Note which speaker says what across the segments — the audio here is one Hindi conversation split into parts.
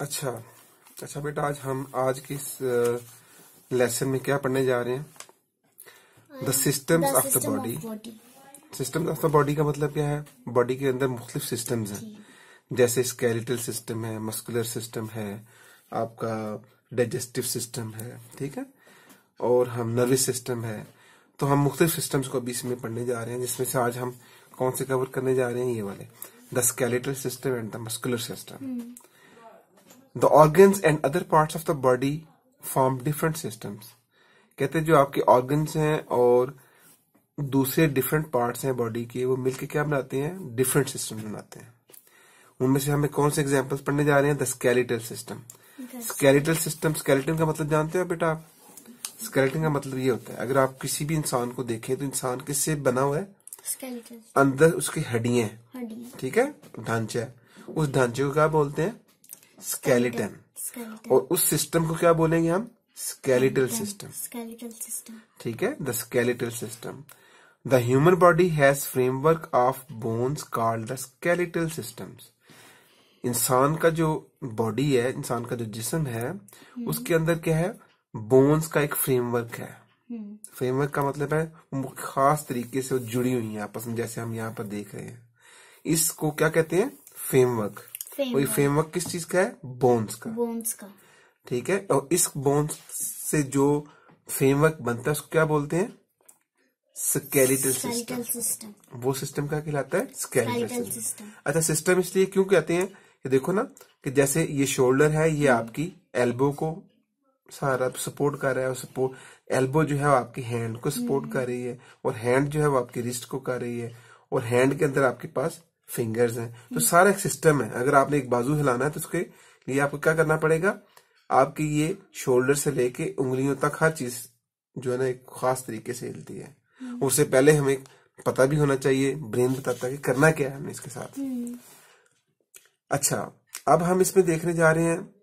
Speaker 1: अच्छा अच्छा बेटा आज हम आज के इस लेसन में क्या पढ़ने जा रहे हैं the systems of the body system of the body का मतलब क्या है बॉडी के अंदर मुख्तलिफ सिस्टम्स हैं जैसे स्केलेटल सिस्टम है मस्कुलर सिस्टम है आपका डाइजेस्टिव सिस्टम है ठीक है और हम नर्वस सिस्टम है तो हम मुख्तलिफ सिस्टम्स को अभी इसमें पढ़ने जा रहे हैं जिसमें से आज हम कौन से कवर करने जा रहे हैं ये वाले the skeletal system and the muscular system the organs and other parts of the body form different systems कहते हैं जो आपके ऑर्गन्स हैं और दूसरे डिफरेंट पार्ट्स हैं बॉडी के वो मिलके क्या बनाते हैं डिफरेंट सिस्टम बनाते हैं उनमें से हमें कौन से एग्जाम्पल्स पढ़ने जा रहे हैं the skeletal system skeletal system skeleton का मतलब जानते हो बेटा आप स्केलेटन का मतलब ये होता है अगर आप किसी भी इंसान को देखें तो इंसान किससे बना हुआ है अंदर उसकी हड्डियां ठीक है ढांचा उस ढांचे को क्या बोलते हैं स्केलेटन और उस सिस्टम को क्या बोलेंगे हम स्केलेटल सिस्टम स्केलेटल सिस्टम ठीक है the skeletal system the human body has framework of bones called the skeletal system इंसान का जो बॉडी है इंसान का जो जिसम है हम्म। उसके अंदर क्या है बोन्स का एक फ्रेमवर्क है फ्रेमवर्क हम्म। का मतलब है खास तरीके से जुड़ी हुई है आपस में जैसे हम यहाँ पर देख रहे हैं इसको क्या कहते हैं फ्रेमवर्क और ये फ्रेमवर्क किस चीज का है बोन्स का बोन्स का ठीक है और इस बोन्स से जो फ्रेमवर्क बनता है उसको क्या बोलते हैं स्केलेटल सिस्टम।, वो सिस्टम क्या कहलाता है स्केलेटल सिस्टम अच्छा सिस्टम इसलिए क्यों कहते हैं कि देखो ना कि जैसे ये शोल्डर है ये हम्म। आपकी एल्बो को सारा सपोर्ट कर रहा है और सपोर्ट एल्बो जो है वो आपकी हैंड को सपोर्ट हम्म। कर रही है और हैंड जो है वो आपकी रिस्ट को कर रही है और हैंड के अंदर आपके पास फिंगर्स हैं तो हम्म। सारा एक सिस्टम है अगर आपने एक बाजू हिलाना है तो उसके लिए आपको क्या करना पड़ेगा आपकी ये शोल्डर से लेके उंगलियों तक हर चीज जो है ना एक खास तरीके से हिलती है हम्म। उससे पहले हमें पता भी होना चाहिए ब्रेन बताता है कि करना क्या है हमें इसके साथ हम्म। अच्छा अब हम इसमें देखने जा रहे हैं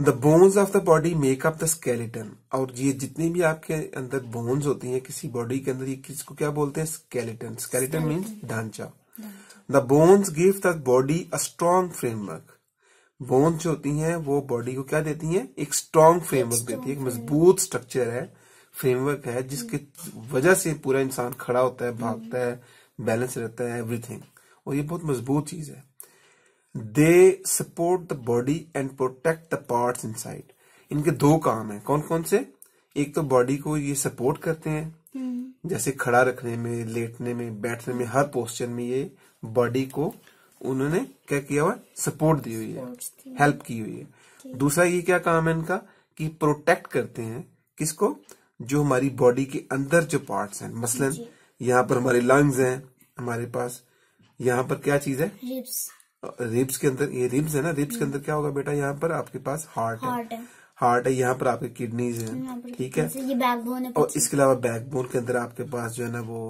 Speaker 1: the bones of the body make up the skeleton और ये जितनी भी आपके अंदर बोन्स होती हैं किसी बॉडी के अंदर ये किसको क्या बोलते हैं स्केलेटन स्केलेटन मीन्स ढांचा the bones give the body a strong framework bones जो होती हैं वो बॉडी को क्या देती हैं एक स्ट्रॉन्ग फ्रेमवर्क देती है एक मजबूत स्ट्रक्चर है फ्रेमवर्क है जिसके वजह से पूरा इंसान खड़ा होता है भागता है बैलेंस रहता है एवरीथिंग और ये बहुत मजबूत चीज है they support the body and protect the part inside इनके दो काम है कौन कौन से एक तो बॉडी को ये सपोर्ट करते हैं हम्म। जैसे खड़ा रखने में लेटने में बैठने में हर पोस्चर में ये बॉडी को उन्होंने क्या किया हुआ सपोर्ट दी हुई है हेल्प की हुई है दूसरा ये क्या काम है इनका कि प्रोटेक्ट करते हैं किसको जो हमारी बॉडी के अंदर जो पार्ट्स हैं मसलन यहाँ पर हमारे लंग्स हैं हमारे पास यहाँ पर क्या चीज है रिब्स के अंदर ये रिब्स है ना रिब्स के हम्म। अंदर क्या होगा बेटा यहाँ पर आपके पास हार्ट, है, हार्ट है यहाँ पर आपके किडनीज है ठीक है ये बैकबोन है और इसके अलावा बैकबोन के अंदर आपके पास जो है ना वो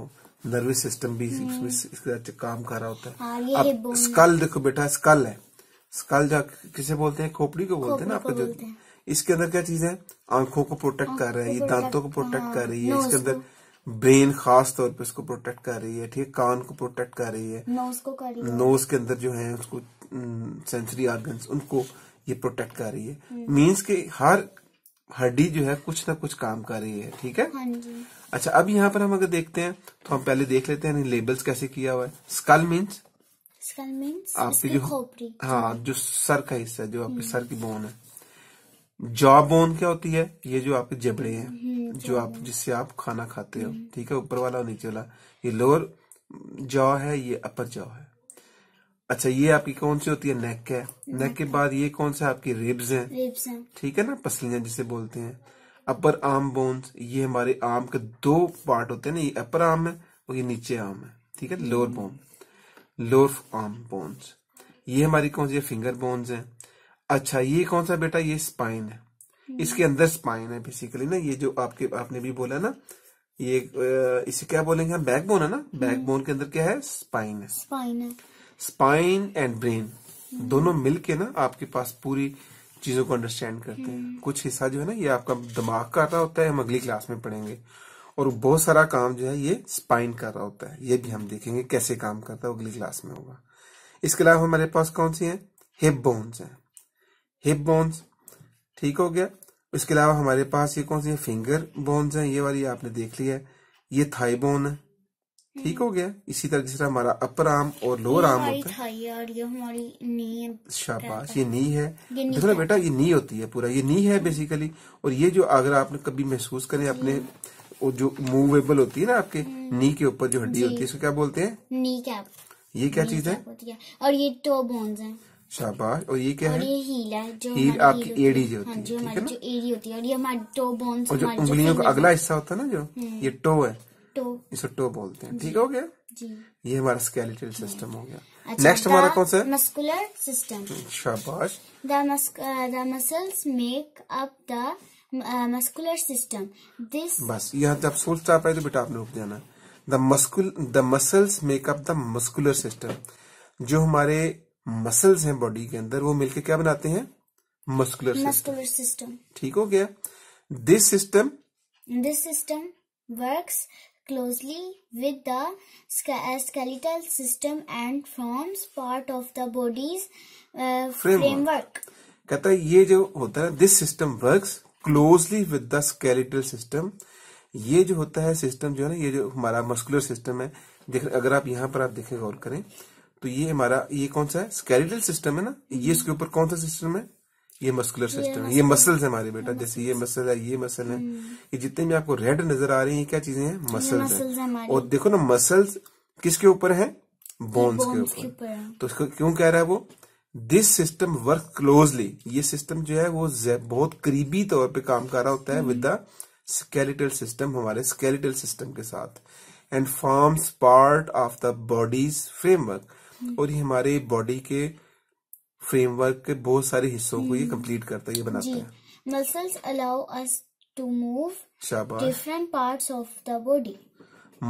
Speaker 1: नर्वस सिस्टम भी हम्म। इसके काम कर रहा होता है हाँ, अब स्कल देखो बेटा स्कल है स्कल जो किसे बोलते हैं खोपड़ी को बोलते हैं ना आपका जो इसके अंदर क्या चीज है आंखों को प्रोटेक्ट कर रहा है ये दांतों को प्रोटेक्ट हाँ, कर रही है इसके अंदर ब्रेन खास तौर पे इसको प्रोटेक्ट कर रही है ठीक है कान को प्रोटेक्ट कर रही है नोज को कर रही है नोज के अंदर जो है उसको सेंसरी ऑर्गन्स उनको ये प्रोटेक्ट कर रही है मीन्स के हर हड्डी जो है कुछ ना कुछ काम कर रही है ठीक है हाँ अच्छा अब यहाँ पर हम अगर देखते हैं तो हम पहले देख लेते हैं लेबल्स कैसे किया हुआ है स्कल मीन्स स्कल मीन्स आपकी जो हाँ जो सर का हिस्सा जो आपके हम्म। सर की बोन है जॉ बोन क्या होती है ये जो आपके जबड़े हैं हम्म। जो आप जिससे आप खाना खाते हो ठीक है ऊपर वाला और नीचे वाला ये लोअर जॉ है ये अपर जॉ है अच्छा ये आपकी कौन सी होती है नेक है नेक के बाद ये कौन सा आपकी रिब्स हैं ठीक है ना पसलियां जिसे बोलते हैं अपर आर्म बोन्स ये हमारे आर्म के दो पार्ट होते हैं ना ये अपर आर्म है और ये नीचे आर्म है ठीक है lower bone lower arm bones ये हमारी कौन सी फिंगर बोन्स है अच्छा ये कौन सा बेटा ये स्पाइन है इसके अंदर स्पाइन है बेसिकली ना ये जो आपके आपने भी बोला ना ये इसे क्या बोलेंगे हम बैकबोन है ना बैकबोन हम्म। के अंदर क्या है स्पाइन है स्पाइन है स्पाइन एंड ब्रेन दोनों मिलके ना आपके पास पूरी चीजों को अंडरस्टैंड करते हैं हम्म। कुछ हिस्सा जो है ना ये आपका दिमाग का आता होता है हम अगली क्लास में पढ़ेंगे और बहुत सारा काम जो है ये स्पाइन कर रहा होता है ये भी हम देखेंगे कैसे काम करता है अगली क्लास में होगा इसके अलावा हमारे पास कौन सी है हिप बोन्स है हिप बोन्स ठीक हो गया इसके अलावा हमारे पास ये कौन सी है फिंगर बोन्स हैं ये वाली आपने देख ली है ये थाई बोन है ठीक हो गया इसी तरह जिस तरह हमारा अपर आर्म और लोअर आर्म होता है शाबाश ये नी है देखो ना बेटा ये नी होती है पूरा ये नी है बेसिकली और ये जो अगर आपने कभी महसूस करें अपने और जो मूवेबल होती है ना आपके नी हम्म। के ऊपर जो हड्डी होती है इसको क्या बोलते हैं नी कैप ये क्या चीज है और ये टो बोन्स हैं शाबाश और ये क्या और है ये हील है जो हील आपकी एड़ी जो हाँ होती है जो हमारी जो एड़ी होती है और ये हमारे टो बोन्स और जो उंगलियों का अगला हिस्सा होता है ना जो हम्म। ये टो है टो इसे टो बोलते हैं ठीक हो गया जी ये हमारा स्केलेटल सिस्टम हो गया नेक्स्ट अच्छा, हमारा कौन सा मस्कुलर सिस्टम शाबाश the muscles make up the muscular system this बस यहाँ जब सोच आप आए तो बेटा आप लोग जाना the muscle the muscles make up the muscular system जो हमारे मसल्स हैं बॉडी के अंदर वो मिलके क्या बनाते हैं मस्कुलर मस्कुलर सिस्टम ठीक हो गया this system this system works closely with the skeletal system and forms part of the body's framework कहता है ये जो होता है this system works closely with the skeletal system ये जो होता है सिस्टम जो है ना ये जो हमारा मस्कुलर सिस्टम है अगर आप यहाँ पर आप देखें गौर करें तो ये हमारा ये कौन सा है स्केलेटल सिस्टम है ना ये इसके ऊपर कौन सा सिस्टम है ये मस्कुलर सिस्टम है ये मसल्स है हमारे बेटा जैसे ये मसल है ये मसल है हम्म। ये जितने भी आपको रेड नजर आ रही है क्या चीजें हैं मसल्स है और देखो ना मसल्स किसके ऊपर है बोन्स के ऊपर तो इसको क्यों कह रहा है वो दिस सिस्टम वर्क क्लोजली ये सिस्टम जो है वो बहुत करीबी तौर पे काम कर रहा होता है विद द स्केलेटल सिस्टम हमारे स्केलेटल सिस्टम के साथ and forms part of the body's framework और ये हमारे बॉडी के फ्रेमवर्क के बहुत सारे हिस्सों को ये कंप्लीट हम्म। करता है ये बनाता है muscles allow us to move different parts of the body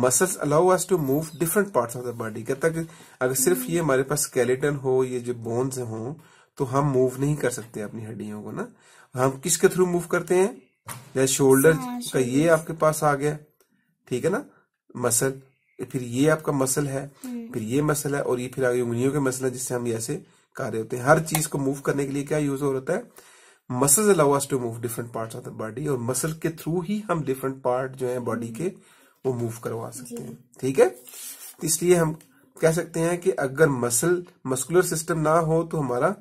Speaker 1: muscles allow us to move different parts of the body कहता कि अगर सिर्फ ये हम्म। हमारे पास स्केलेटन हो ये जो बोन्स हो तो हम मूव नहीं कर सकते अपनी हड्डियों को ना हम किसके थ्रू मूव करते हैं या हाँ, शोल्डर का ये आपके पास आ गया ठीक है ना मसल फिर ये आपका मसल है फिर ये मसला और ये फिर आगे उंगलियों के मसला जिससे हम ऐसे कार्य होते हैं हर चीज को मूव करने के लिए क्या यूज हो रहा है muscle allow us to move different part of the body और मसल के थ्रू ही हम डिफरेंट पार्ट जो है बॉडी के वो मूव करवा सकते हैं ठीक है इसलिए हम कह सकते हैं कि अगर मसल मस्कुलर सिस्टम ना हो तो हमारा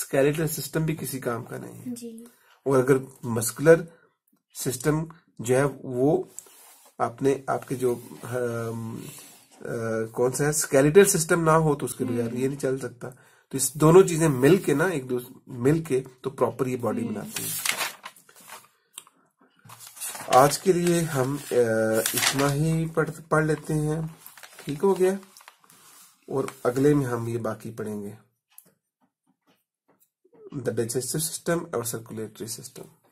Speaker 1: स्केलेटल सिस्टम भी किसी काम का नहीं है जी। और अगर मस्कुलर सिस्टम जो है वो आपने आपके जो कौन सा है स्केलेटल सिस्टम ना हो तो उसके बगैर हम्म। ये नहीं चल सकता तो इस दोनों चीजें मिलके ना एक दूसरे मिलके तो प्रॉपर ये बॉडी हम्म। बनाती है आज के लिए हम इतना ही पढ़ पढ़ लेते हैं ठीक हो गया और अगले में हम ये बाकी पढ़ेंगे द डाइजेस्टिव सिस्टम और सर्कुलेटरी सिस्टम